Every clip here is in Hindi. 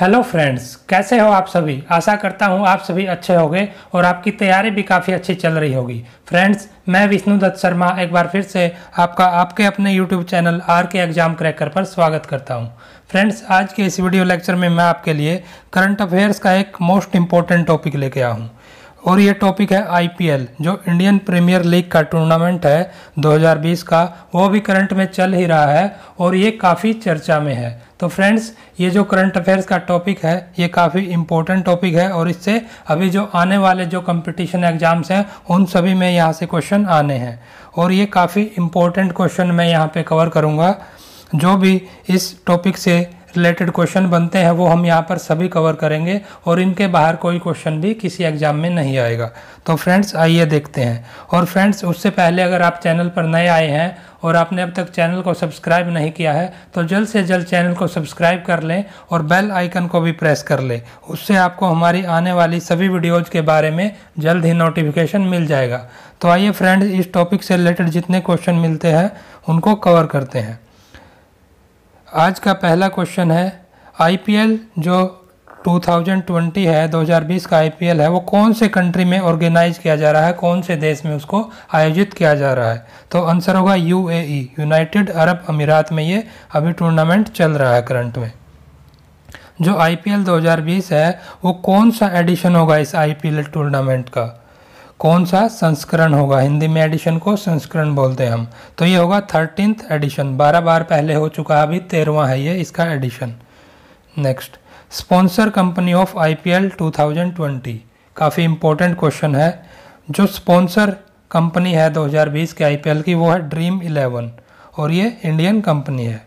हेलो फ्रेंड्स कैसे हो आप सभी आशा करता हूँ आप सभी अच्छे होंगे और आपकी तैयारी भी काफ़ी अच्छी चल रही होगी फ्रेंड्स मैं विष्णु दत्त शर्मा एक बार फिर से आपका आपके अपने YouTube channel R K exam cracker पर स्वागत करता हूँ फ्रेंड्स आज के इस वीडियो लेक्चर में मैं आपके लिए करंट अफेयर्स का एक मोस्ट इम्पॉर्टेंट टॉपिक लेके आया हूँ और ये टॉपिक है आईपीएल जो इंडियन प्रीमियर लीग का टूर्नामेंट है 2020 का वो भी करंट में चल ही रहा है और ये काफ़ी चर्चा में है तो फ्रेंड्स ये जो करंट अफेयर्स का टॉपिक है ये काफ़ी इंपॉर्टेंट टॉपिक है और इससे अभी जो आने वाले जो कंपटीशन एग्जाम्स हैं उन सभी में यहाँ से क्वेश्चन आने हैं और ये काफ़ी इंपॉर्टेंट क्वेश्चन मैं यहाँ पे कवर करूँगा जो भी इस टॉपिक से रिलेटेड क्वेश्चन बनते हैं वो हम यहाँ पर सभी कवर करेंगे और इनके बाहर कोई क्वेश्चन भी किसी एग्जाम में नहीं आएगा तो फ्रेंड्स आइए देखते हैं और फ्रेंड्स उससे पहले अगर आप चैनल पर नए आए हैं और आपने अब तक चैनल को सब्सक्राइब नहीं किया है तो जल्द से जल्द चैनल को सब्सक्राइब कर लें और बेल आइकन को भी प्रेस कर लें उससे आपको हमारी आने वाली सभी वीडियोज के बारे में जल्द ही नोटिफिकेशन मिल जाएगा तो आइए फ्रेंड्स इस टॉपिक से रिलेटेड जितने क्वेश्चन मिलते हैं उनको कवर करते हैं आज का पहला क्वेश्चन है आईपीएल जो 2020 है 2020 का आईपीएल है वो कौन से कंट्री में ऑर्गेनाइज किया जा रहा है कौन से देश में उसको आयोजित किया जा रहा है तो आंसर होगा यूएई यूनाइटेड अरब अमीरात में ये अभी टूर्नामेंट चल रहा है करंट में जो आईपीएल 2020 है वो कौन सा एडिशन होगा इस आईपीएल टूर्नामेंट का कौन सा संस्करण होगा हिंदी में एडिशन को संस्करण बोलते हैं हम तो ये होगा थर्टींथ एडिशन बारह बार पहले हो चुका अभी तेरहवा है ये इसका edition next sponsor company of IPL 2020 काफ़ी इंपॉर्टेंट क्वेश्चन है जो स्पॉन्सर कंपनी है 2020 के आईपीएल की वो है ड्रीम इलेवन और ये इंडियन कंपनी है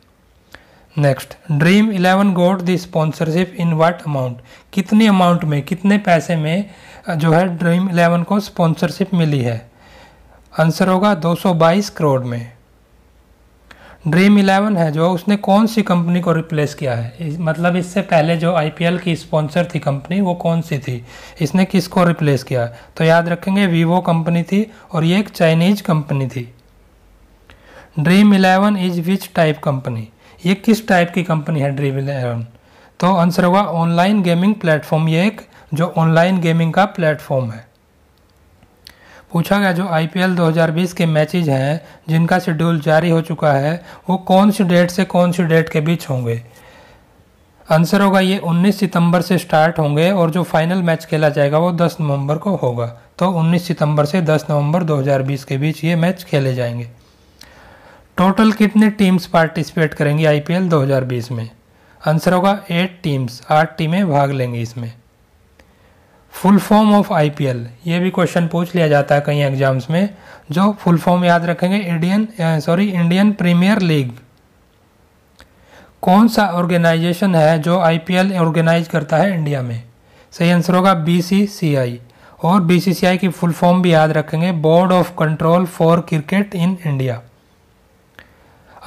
next Dream Eleven got the sponsorship in what amount कितनी अमाउंट में कितने पैसे में जो है ड्रीम इलेवन को स्पॉन्सरशिप मिली है आंसर होगा 222 करोड़ में ड्रीम इलेवन है जो उसने कौन सी कंपनी को रिप्लेस किया है इस, मतलब इससे पहले जो आईपीएल की स्पॉन्सर थी कंपनी वो कौन सी थी इसने किसको रिप्लेस किया तो याद रखेंगे वीवो कंपनी थी और ये एक चाइनीज कंपनी थी Dream Eleven is which type company ये किस टाइप की कंपनी है ड्रीम इलेवन तो आंसर होगा ऑनलाइन गेमिंग प्लेटफॉर्म ये एक जो ऑनलाइन गेमिंग का प्लेटफॉर्म है पूछा गया जो आई 2020 के मैचेज हैं जिनका शेड्यूल जारी हो चुका है वो कौन सी डेट से कौन सी डेट के बीच होंगे आंसर होगा ये 19 सितंबर से स्टार्ट होंगे और जो फाइनल मैच खेला जाएगा वो 10 नवंबर को होगा तो 19 सितंबर से 10 नवंबर 2020 के बीच ये मैच खेले जाएंगे टोटल कितने टीम्स पार्टिसिपेट करेंगी आई 2020 में आंसर होगा एट टीम्स आठ टीमें भाग लेंगी इसमें फुल फॉर्म ऑफ आईपीएल ये भी क्वेश्चन पूछ लिया जाता है कई एग्जाम्स में जो फुल फॉर्म याद रखेंगे Indian sorry Indian Premier League कौन सा ऑर्गेनाइजेशन है जो आईपीएल ऑर्गेनाइज करता है इंडिया में सही आंसर होगा बीसीसीआई और बीसीसीआई की फुल फॉर्म भी याद रखेंगे Board of Control for Cricket in India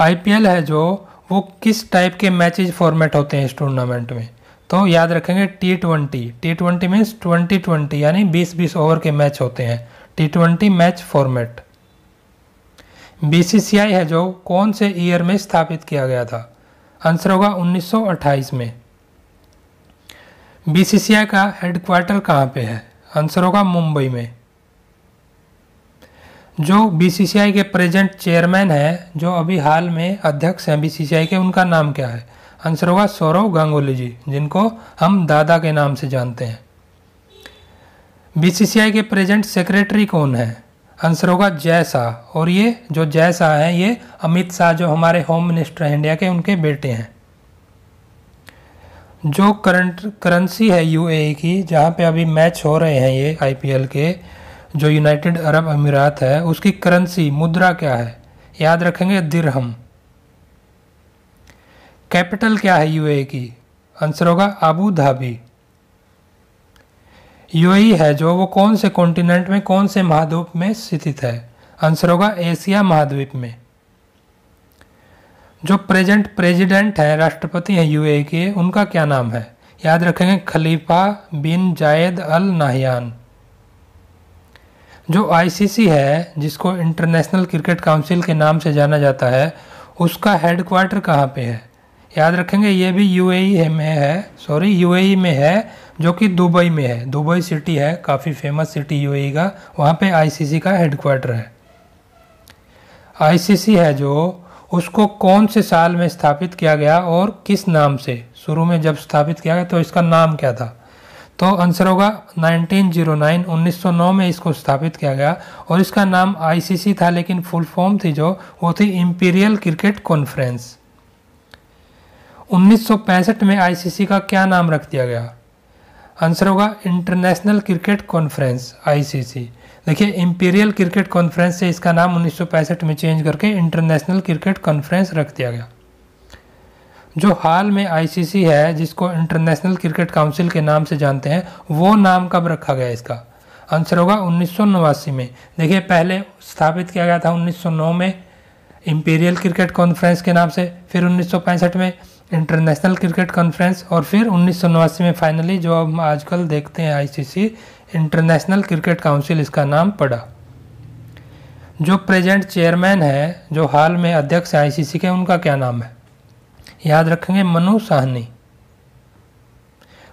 IPL है जो वो किस टाइप के मैचेज फॉर्मेट होते हैं इस टूर्नामेंट में तो याद रखेंगे T twenty T twenty means twenty twenty यानी बीस बीस ओवर के मैच होते हैं T twenty match format BCCI है जो कौन से ईयर में स्थापित किया गया था आंसर होगा 1928 में बीसीसीआई का हेडक्वार्टर कहाँ पे है आंसर होगा मुंबई में जो बीसीसीआई के प्रेजेंट चेयरमैन हैं जो अभी हाल में अध्यक्ष हैं बीसीसीआई के उनका नाम क्या है आंसर होगा सौरव गांगुली जी जिनको हम दादा के नाम से जानते हैं बीसीसीआई के प्रेजेंट सेक्रेटरी कौन है आंसर होगा जय शाह और ये जो जय शाह हैं ये अमित शाह जो हमारे होम मिनिस्टर हैं इंडिया के उनके बेटे हैं जो करंट करेंसी है यूएई की जहाँ पे अभी मैच हो रहे हैं ये आईपीएल के जो यूनाइटेड अरब अमीरात है उसकी करेंसी मुद्रा क्या है याद रखेंगे दिरहम कैपिटल क्या है यूएई की आंसर होगा अबू धाबी यूएई है जो वो कौन से कॉन्टिनेंट में कौन से महाद्वीप में स्थित है आंसर होगा एशिया महाद्वीप में जो प्रेजेंट प्रेसिडेंट हैं राष्ट्रपति हैं यूएई के उनका क्या नाम है याद रखेंगे खलीफा बिन जायद अल नाहयान जो आईसीसी है जिसको इंटरनेशनल क्रिकेट काउंसिल के नाम से जाना जाता है उसका हेडक्वार्टर कहाँ पे है याद रखेंगे ये भी यूएई e में है सॉरी यूएई e में है जो कि दुबई में है दुबई सिटी है काफ़ी फेमस सिटी यूएई का वहाँ पे आईसीसी का हेडक्वार्टर है आईसीसी है जो उसको कौन से साल में स्थापित किया गया और किस नाम से शुरू में जब स्थापित किया गया तो इसका नाम क्या था तो आंसर होगा 1909 1909 में इसको स्थापित किया गया और इसका नाम आईसीसी था लेकिन फुल फॉर्म थी जो वो थी इम्पीरियल क्रिकेट कॉन्फ्रेंस उन्नीस में आईसीसी का क्या नाम रख दिया गया आंसर होगा इंटरनेशनल क्रिकेट कॉन्फ्रेंस आईसीसी देखिए इंपीरियल क्रिकेट कॉन्फ्रेंस से इसका नाम उन्नीस में चेंज करके इंटरनेशनल क्रिकेट कॉन्फ्रेंस रख दिया गया जो हाल में आईसीसी है जिसको इंटरनेशनल क्रिकेट काउंसिल के नाम से जानते हैं वो नाम कब रखा गया इसका आंसर होगा उन्नीस में देखिए पहले स्थापित किया गया था 1909 में इंपीरियल क्रिकेट कॉन्फ्रेंस के नाम से फिर 1965 में इंटरनेशनल क्रिकेट कॉन्फ्रेंस और फिर उन्नीस में फाइनली जो हम आजकल देखते हैं आईसीसी इंटरनेशनल क्रिकेट काउंसिल इसका नाम पड़ा जो प्रेजेंट चेयरमैन है जो हाल में अध्यक्ष हैं आईसीसी के उनका क्या नाम है याद रखेंगे मनु साहनी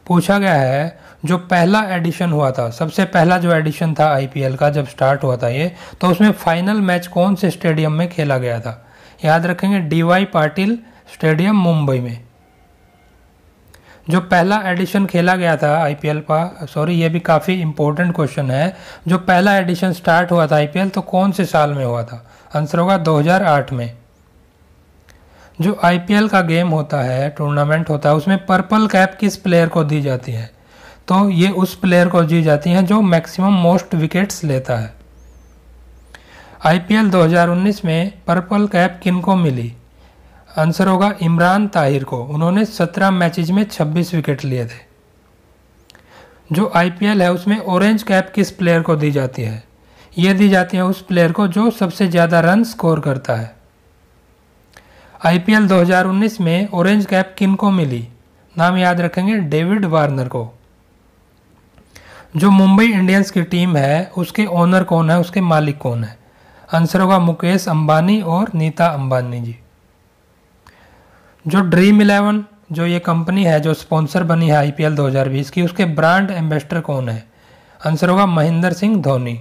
पूछा गया है जो पहला एडिशन हुआ था सबसे पहला जो एडिशन था आईपीएल का जब स्टार्ट हुआ था ये तो उसमें फाइनल मैच कौन से स्टेडियम में खेला गया था याद रखेंगे डीवाई पाटिल स्टेडियम मुंबई में जो पहला एडिशन खेला गया था आईपीएल का सॉरी ये भी काफ़ी इम्पोर्टेंट क्वेश्चन है जो पहला एडिशन स्टार्ट हुआ था आईपीएल तो कौन से साल में हुआ था आंसर होगा 2008 में जो आईपीएल का गेम होता है टूर्नामेंट होता है उसमें पर्पल कैप किस प्लेयर को दी जाती है तो ये उस प्लेयर को दी जाती है जो मैक्सिमम मोस्ट विकेट्स लेता है आईपीएल 2019 में पर्पल कैप किन को मिली आंसर होगा इमरान ताहिर को उन्होंने 17 मैचेज में 26 विकेट लिए थे जो आईपीएल है उसमें ऑरेंज कैप किस प्लेयर को दी जाती है ये दी जाती है उस प्लेयर को जो सबसे ज़्यादा रन स्कोर करता है आईपीएल 2019 में ऑरेंज कैप किन को मिली नाम याद रखेंगे डेविड वार्नर को जो मुंबई इंडियंस की टीम है उसके ओनर कौन है उसके मालिक कौन है आंसर होगा मुकेश अंबानी और नीता अंबानी जी जो ड्रीम इलेवन जो ये कंपनी है जो स्पॉन्सर बनी है आईपीएल 2020 की उसके ब्रांड एम्बेसडर कौन है आंसर होगा महेंद्र सिंह धोनी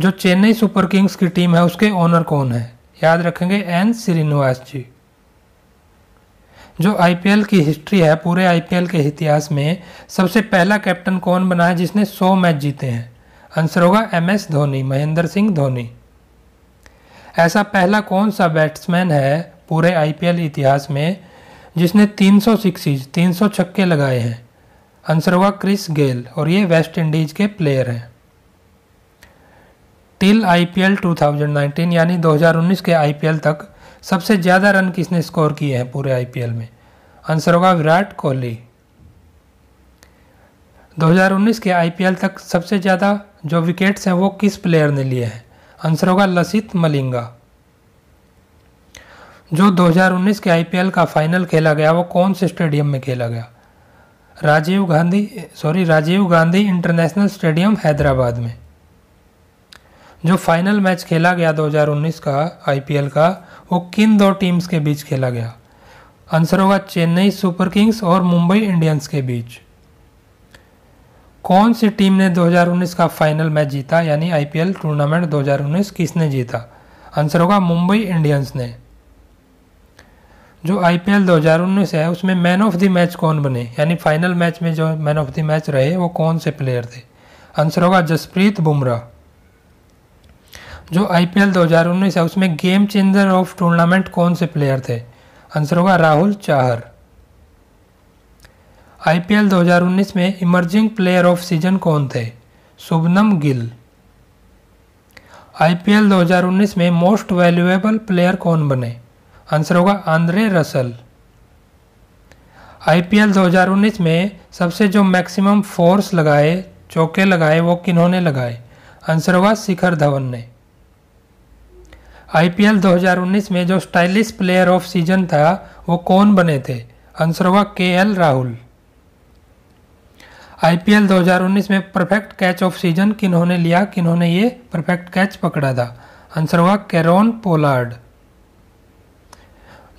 जो चेन्नई सुपर किंग्स की टीम है उसके ओनर कौन है याद रखेंगे एन श्रीनिवास जी जो आईपीएल की हिस्ट्री है पूरे आईपीएल के इतिहास में सबसे पहला कैप्टन कौन बना है जिसने 100 मैच जीते हैं आंसर होगा एम एस धोनी महेंद्र सिंह धोनी ऐसा पहला कौन सा बैट्समैन है पूरे आईपीएल इतिहास में जिसने 300 सिक्सीज सौ छक्के लगाए हैं आंसर होगा क्रिस गेल और ये वेस्ट इंडीज के प्लेयर हैं टिल आईपीएल 2019 यानी 2019 के आईपीएल तक सबसे ज़्यादा रन किसने स्कोर किए हैं पूरे आईपीएल में आंसर होगा विराट कोहली 2019 के आईपीएल तक सबसे ज़्यादा जो विकेट्स हैं वो किस प्लेयर ने लिए हैं आंसर होगा लसित मलिंगा जो 2019 के आईपीएल का फाइनल खेला गया वो कौन से स्टेडियम में खेला गया Rajiv Gandhi sorry Rajiv Gandhi international stadium Hyderabad में जो फाइनल मैच खेला गया 2019 का आईपीएल का वो किन दो टीम्स के बीच खेला गया आंसर होगा चेन्नई सुपर किंग्स और मुंबई इंडियंस के बीच कौन सी टीम ने 2019 का फाइनल मैच जीता यानी आईपीएल टूर्नामेंट 2019 किसने जीता आंसर होगा मुंबई इंडियंस ने जो आई पी एल दो हज़ार उन्नीस है उसमें मैन ऑफ द मैच कौन बने यानी फाइनल मैच में जो मैन ऑफ द मैच रहे वो कौन से प्लेयर थे आंसर होगा जसप्रीत बुमराह जो आई पी एल दो हज़ार उन्नीस है उसमें गेम चेंजर ऑफ टूर्नामेंट कौन से प्लेयर थे आंसर होगा Rahul Chahar I P L दो हज़ार उन्नीस में इमर्जिंग प्लेयर ऑफ सीजन कौन थे Shubman Gill I P L दो हज़ार उन्नीस में मोस्ट वैल्यूएबल प्लेयर कौन बने आंसर होगा आंद्रे रसल आईपीएल 2019 में सबसे जो मैक्सिमम फोर्स लगाए चौके लगाए वो किन्होंने लगाए आंसर होगा शिखर धवन ने आईपीएल 2019 में जो स्टाइलिश प्लेयर ऑफ सीजन था वो कौन बने थे आंसर होगा के एल राहुल आईपीएल 2019 में परफेक्ट कैच ऑफ सीजन किन्होंने लिया किन्होंने ये परफेक्ट कैच पकड़ा था आंसर होगा कैरोन पोलार्ड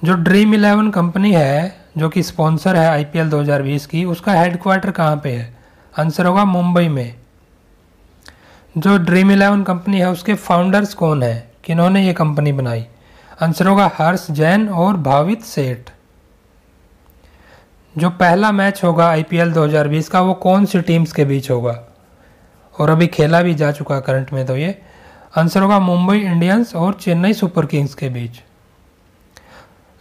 जो ड्रीम इलेवन कंपनी है जो कि स्पॉन्सर है आईपीएल 2020 की उसका हेडक्वार्टर कहाँ पे है आंसर होगा मुंबई में जो ड्रीम इलेवन कंपनी है उसके फाउंडर्स कौन है किन्होंने ये कंपनी बनाई आंसर होगा हर्ष जैन और भावित सेठ जो पहला मैच होगा आईपीएल 2020 का वो कौन सी टीम्स के बीच होगा और अभी खेला भी जा चुका करंट में तो ये आंसर होगा मुंबई इंडियंस और चेन्नई सुपर किंग्स के बीच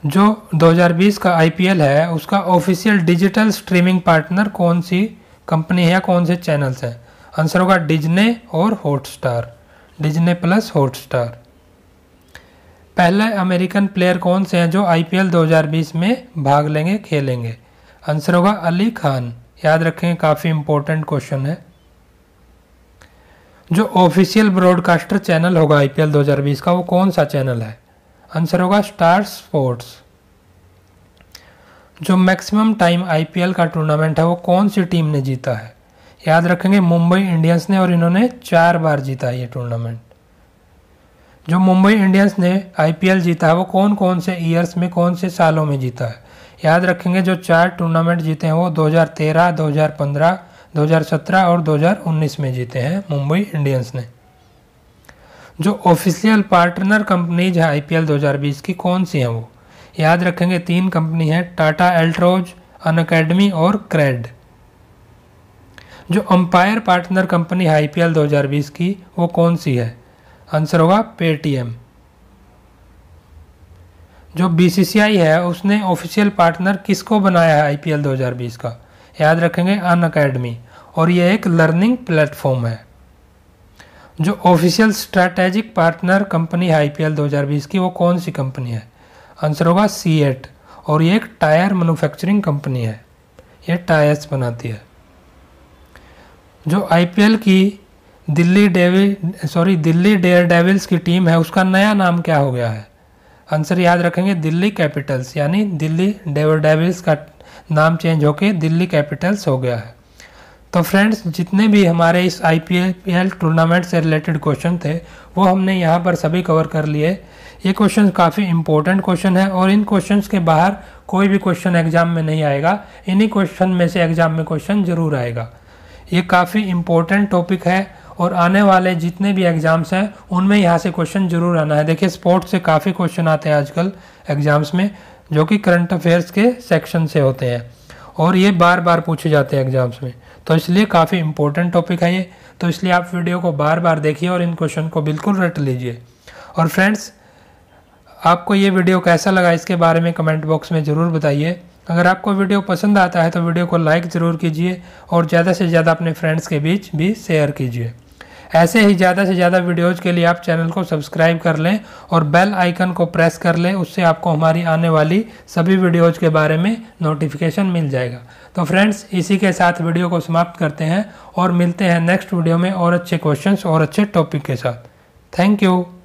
जो 2020 का आई है उसका ऑफिशियल डिजिटल स्ट्रीमिंग पार्टनर कौन सी कंपनी है या कौन से चैनल्स हैं आंसर होगा डिजने और हॉटस्टार डिजने प्लस हॉटस्टार पहले अमेरिकन प्लेयर कौन से हैं जो आई 2020 में भाग लेंगे खेलेंगे आंसर होगा अली खान याद रखें काफ़ी इंपॉर्टेंट क्वेश्चन है जो ऑफिशियल ब्रॉडकास्टर चैनल होगा आई 2020 का वो कौन सा चैनल है आंसर होगा स्टार स्पोर्ट्स जो मैक्सिमम टाइम आईपीएल का टूर्नामेंट है वो कौन सी टीम ने जीता है याद रखेंगे मुंबई इंडियंस ने और इन्होंने चार बार जीता है ये टूर्नामेंट जो मुंबई इंडियंस ने आईपीएल जीता है वो कौन कौन से ईयर्स में कौन से सालों में जीता है याद रखेंगे जो चार टूर्नामेंट जीते हैं वो 2013, 2015, 2017 और 2019 में जीते हैं मुंबई इंडियंस ने जो ऑफिशियल पार्टनर कंपनीज है आईपीएल 2020 की कौन सी हैं वो याद रखेंगे तीन कंपनी है टाटा एल्ट्रोज अन अकेडमी और क्रेड जो अंपायर पार्टनर कंपनी है आई 2020 की वो कौन सी है आंसर होगा पेटीएम जो बीसीसीआई है उसने ऑफिशियल पार्टनर किसको बनाया है आईपीएल 2020 का याद रखेंगे अन अकेडमी और ये एक लर्निंग प्लेटफॉर्म है जो ऑफिशियल स्ट्रैटेजिक पार्टनर कंपनी है आई 2020 की वो कौन सी कंपनी है आंसर होगा सी एट और ये एक टायर मैन्युफैक्चरिंग कंपनी है ये टायर्स बनाती है जो आई की Delhi devil sorry Delhi Daredevils की टीम है उसका नया नाम क्या हो गया है आंसर याद रखेंगे दिल्ली कैपिटल्स यानी दिल्ली डेवर डेविल्स का नाम चेंज होके दिल्ली कैपिटल्स हो गया है तो फ्रेंड्स जितने भी हमारे इस आई पी टूर्नामेंट से रिलेटेड क्वेश्चन थे वो हमने यहाँ पर सभी कवर कर लिए ये क्वेश्चन काफ़ी इंपॉर्टेंट क्वेश्चन है और इन क्वेश्चन के बाहर कोई भी क्वेश्चन एग्जाम में नहीं आएगा इन्हीं क्वेश्चन में से एग्जाम में क्वेश्चन ज़रूर आएगा ये काफ़ी इंपॉर्टेंट टॉपिक है और आने वाले जितने भी एग्ज़ाम्स हैं उनमें यहाँ से क्वेश्चन ज़रूर आना है देखिए स्पोर्ट्स से काफ़ी क्वेश्चन आते हैं आजकल एग्ज़ाम्स में जो कि करंट अफेयर्स के सेक्शन से होते हैं और ये बार बार पूछे जाते हैं एग्ज़ाम्स में तो इसलिए काफ़ी इंपॉर्टेंट टॉपिक है ये तो इसलिए आप वीडियो को बार बार देखिए और इन क्वेश्चन को बिल्कुल रट लीजिए और फ्रेंड्स आपको ये वीडियो कैसा लगा इसके बारे में कमेंट बॉक्स में ज़रूर बताइए अगर आपको वीडियो पसंद आता है तो वीडियो को लाइक ज़रूर कीजिए और ज़्यादा से ज़्यादा अपने फ्रेंड्स के बीच भी शेयर कीजिए ऐसे ही ज़्यादा से ज़्यादा वीडियोज़ के लिए आप चैनल को सब्सक्राइब कर लें और बेल आइकन को प्रेस कर लें उससे आपको हमारी आने वाली सभी वीडियोज़ के बारे में नोटिफिकेशन मिल जाएगा तो फ्रेंड्स इसी के साथ वीडियो को समाप्त करते हैं और मिलते हैं नेक्स्ट वीडियो में और अच्छे क्वेश्चंस और अच्छे टॉपिक के साथ थैंक यू